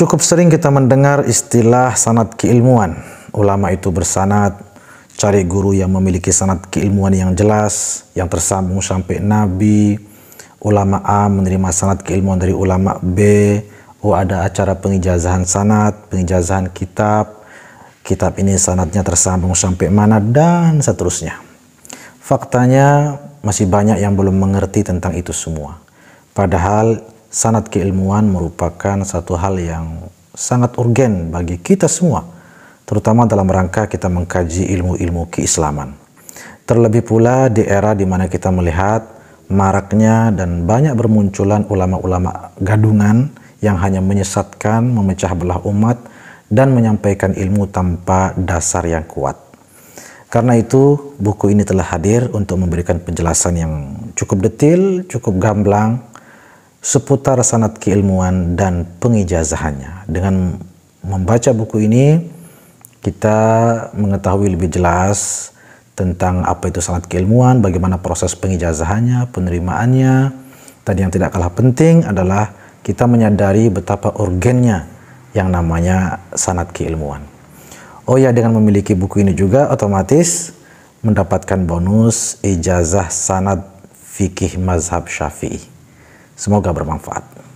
Cukup sering kita mendengar istilah sanat keilmuan. Ulama itu bersanat, cari guru yang memiliki sanat keilmuan yang jelas, yang tersambung sampai Nabi. Ulama A menerima sanat keilmuan dari ulama B. Oh ada acara pengijazahan sanat, pengijazahan kitab. Kitab ini sanatnya tersambung sampai mana dan seterusnya. Faktanya masih banyak yang belum mengerti tentang itu semua. Padahal sanat keilmuan merupakan satu hal yang sangat urgen bagi kita semua, terutama dalam rangka kita mengkaji ilmu-ilmu keislaman. Terlebih pula di era di mana kita melihat maraknya dan banyak bermunculan ulama-ulama gadungan yang hanya menyesatkan, memecah belah umat, dan menyampaikan ilmu tanpa dasar yang kuat. Karena itu, buku ini telah hadir untuk memberikan penjelasan yang cukup detil, cukup gamblang, seputar sanat keilmuan dan pengijazahannya. Dengan membaca buku ini, kita mengetahui lebih jelas tentang apa itu sanat keilmuan, bagaimana proses pengijazahannya, penerimaannya. Tadi yang tidak kalah penting adalah kita menyadari betapa urgennya yang namanya sanat keilmuan. Oh ya, dengan memiliki buku ini juga otomatis mendapatkan bonus ijazah sanat fikih mazhab syafi'i. Semoga bermanfaat.